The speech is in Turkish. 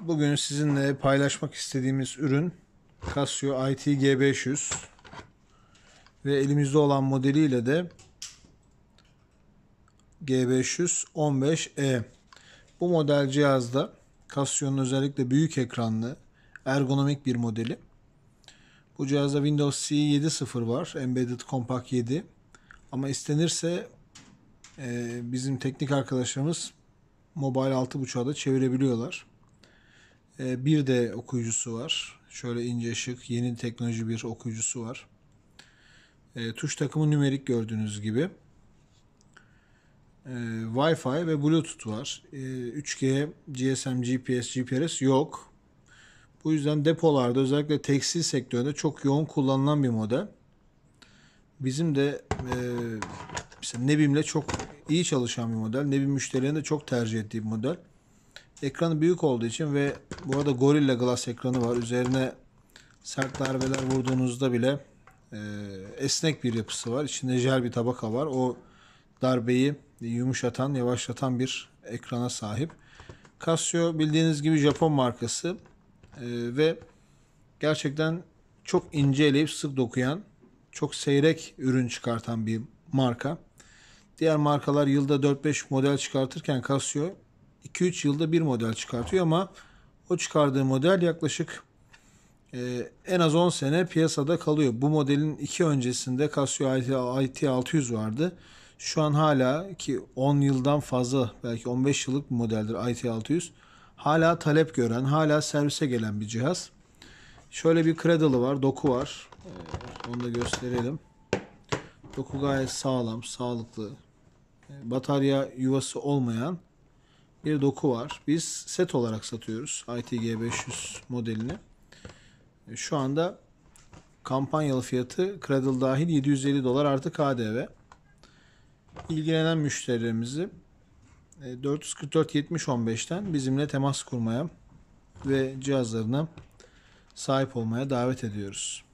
Bugün sizinle paylaşmak istediğimiz ürün Casio ITG500 ve elimizde olan modeliyle de G515E. Bu model cihazda Casio'nun özellikle büyük ekranlı ergonomik bir modeli. Bu cihazda Windows CE 7.0 var. Embedded Compact 7. Ama istenirse e, bizim teknik arkadaşlarımız Mobile 6.5'a da çevirebiliyorlar. Ee, bir de okuyucusu var. Şöyle ince şık yeni teknoloji bir okuyucusu var. E, tuş takımı nümerik gördüğünüz gibi. E, Wi-Fi ve Bluetooth var. E, 3G, GSM, GPS, GPRS yok. Bu yüzden depolarda özellikle tekstil sektöründe çok yoğun kullanılan bir model. Bizim de e, işte Nebim'le çok iyi çalışan bir model. Nebim müşterilerinin de çok tercih ettiği bir model. Ekranı büyük olduğu için ve bu arada Gorilla Glass ekranı var. Üzerine sert darbeler vurduğunuzda bile e, esnek bir yapısı var. İçinde jel bir tabaka var. O darbeyi yumuşatan, yavaşlatan bir ekrana sahip. Casio bildiğiniz gibi Japon markası e, ve gerçekten çok ince eleyip sık dokuyan, çok seyrek ürün çıkartan bir marka. Diğer markalar yılda 4-5 model çıkartırken Casio 2-3 yılda bir model çıkartıyor ama o çıkardığı model yaklaşık e, en az 10 sene piyasada kalıyor. Bu modelin iki öncesinde Casio IT, IT 600 vardı. Şu an hala ki 10 yıldan fazla belki 15 yıllık bir modeldir IT 600. Hala talep gören, hala servise gelen bir cihaz. Şöyle bir cradle'ı var, doku var. E, onu da gösterelim. Doku gayet sağlam, sağlıklı. E, batarya yuvası olmayan bir doku var. Biz set olarak satıyoruz ITG500 modelini. E, şu anda kampanyalı fiyatı Cradle dahil 750 dolar artı KDV. İlgilenen müşterilerimizi 444 70 15'ten bizimle temas kurmaya ve cihazlarına sahip olmaya davet ediyoruz.